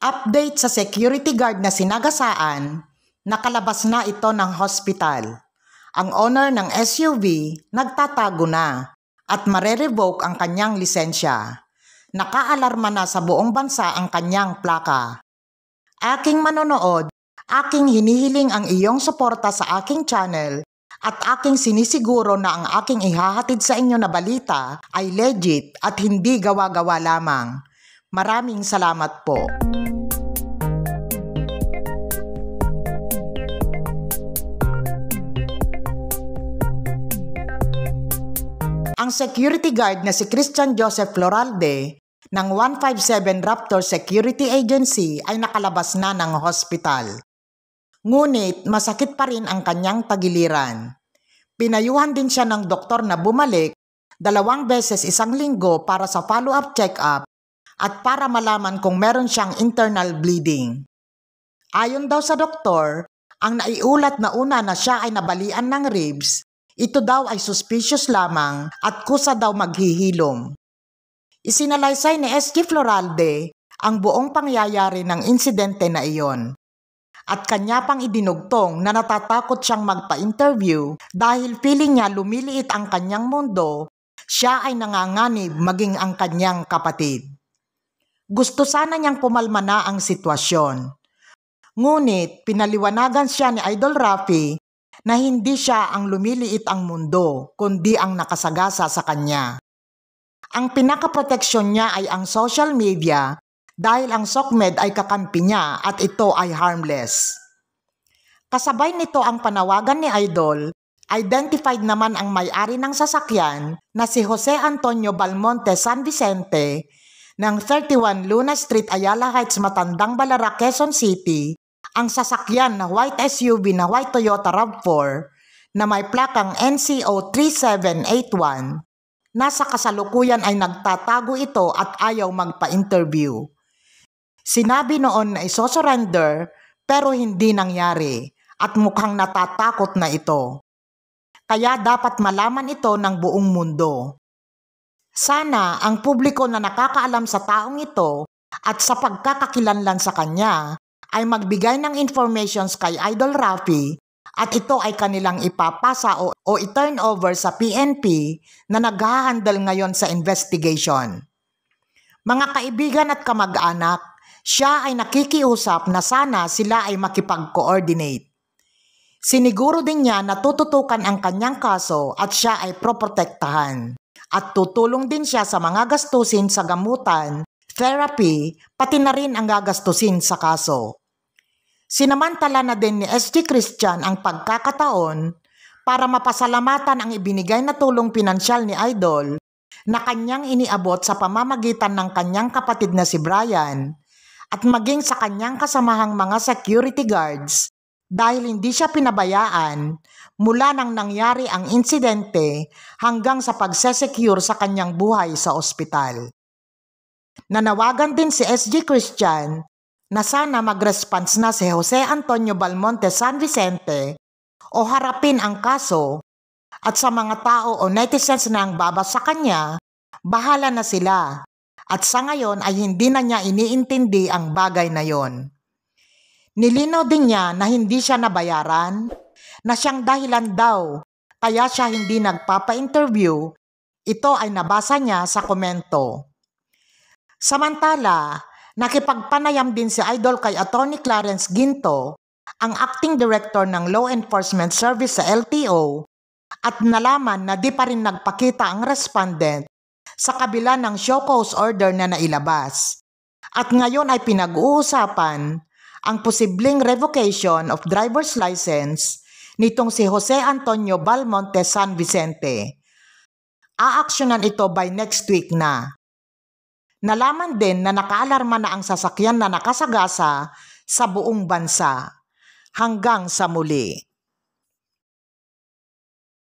Update sa security guard na sinagasaan, nakalabas na ito ng hospital. Ang owner ng SUV nagtatago na at marerevoke ang kanyang lisensya. Nakaalarma na sa buong bansa ang kanyang plaka. Aking manonood, aking hinihiling ang iyong suporta sa aking channel at aking sinisiguro na ang aking ihahatid sa inyo na balita ay legit at hindi gawa-gawa lamang. Maraming salamat po. ang security guard na si Christian Joseph Floralde ng 157 Raptor Security Agency ay nakalabas na ng hospital. Ngunit masakit pa rin ang kanyang tagiliran. Pinayuhan din siya ng doktor na bumalik dalawang beses isang linggo para sa follow-up check-up at para malaman kung meron siyang internal bleeding. Ayon daw sa doktor, ang naiulat na una na siya ay nabalian ng ribs ito daw ay suspicious lamang at kusa daw maghihilom. Isinalaysay ni S.G. Floralde ang buong pangyayari ng insidente na iyon. At kanya pang idinugtong na natatakot siyang magpa-interview dahil feeling niya lumiliit ang kanyang mundo, siya ay nanganganib maging ang kanyang kapatid. Gusto sana niyang pumalma na ang sitwasyon. Ngunit pinaliwanagan siya ni Idol Rafi na hindi siya ang lumiliit ang mundo, kundi ang nakasagasa sa kanya. Ang pinakaproteksyon niya ay ang social media dahil ang SOCMED ay kakampi niya at ito ay harmless. Kasabay nito ang panawagan ni Idol, identified naman ang may-ari ng sasakyan na si Jose Antonio Balmonte San Vicente ng 31 Luna Street, Ayala Heights, Matandang Balara, Quezon City ang sasakyan na white SUV na white Toyota RAV4 na may plakang NCO 3781, nasa kasalukuyan ay nagtatago ito at ayaw magpa-interview. Sinabi noon na isosurrender pero hindi nangyari at mukhang natatakot na ito. Kaya dapat malaman ito ng buong mundo. Sana ang publiko na nakakaalam sa taong ito at sa pagkakakilanlan sa kanya ay magbigay ng informations kay Idol Rafi at ito ay kanilang ipapasa o, o i-turn over sa PNP na naghahandle ngayon sa investigation. Mga kaibigan at kamag-anak, siya ay nakikiusap na sana sila ay makipag-coordinate. Siniguro din niya na tututukan ang kanyang kaso at siya ay proprotektahan. At tutulong din siya sa mga gastusin sa gamutan, therapy, pati na rin ang gagastusin sa kaso. Sinamantala na din ni SG Christian ang pagkakataon para mapasalamatan ang ibinigay na tulong pinansyal ni Idol na kanyang iniabot sa pamamagitan ng kanyang kapatid na si Brian at maging sa kanyang kasamahang mga security guards dahil hindi siya pinabayaan mula nang nangyari ang insidente hanggang sa pagsesecure sa kanyang buhay sa ospital. Nanawagan din si SG Christian na sana mag-response na si Jose Antonio Balmonte San Vicente o harapin ang kaso at sa mga tao o netizens na ang baba sa kanya, bahala na sila at sa ngayon ay hindi na niya iniintindi ang bagay na yon. Nilinaw din niya na hindi siya nabayaran, na siyang dahilan daw kaya siya hindi nagpapa-interview, ito ay nabasa niya sa komento. Samantala, Nakipagpanayam din si Idol kay Attorney Clarence Ginto, ang acting director ng Law Enforcement Service sa LTO, at nalaman na di pa rin nagpakita ang respondent sa kabila ng show cause order na nailabas. At ngayon ay pinag-uusapan ang posibleng revocation of driver's license nitong si Jose Antonio Balmonte San Vicente. Aaksyonan ito by next week na. Nalaman din na nakaalarma na ang sasakyan na nakasagasa sa buong bansa. Hanggang sa muli.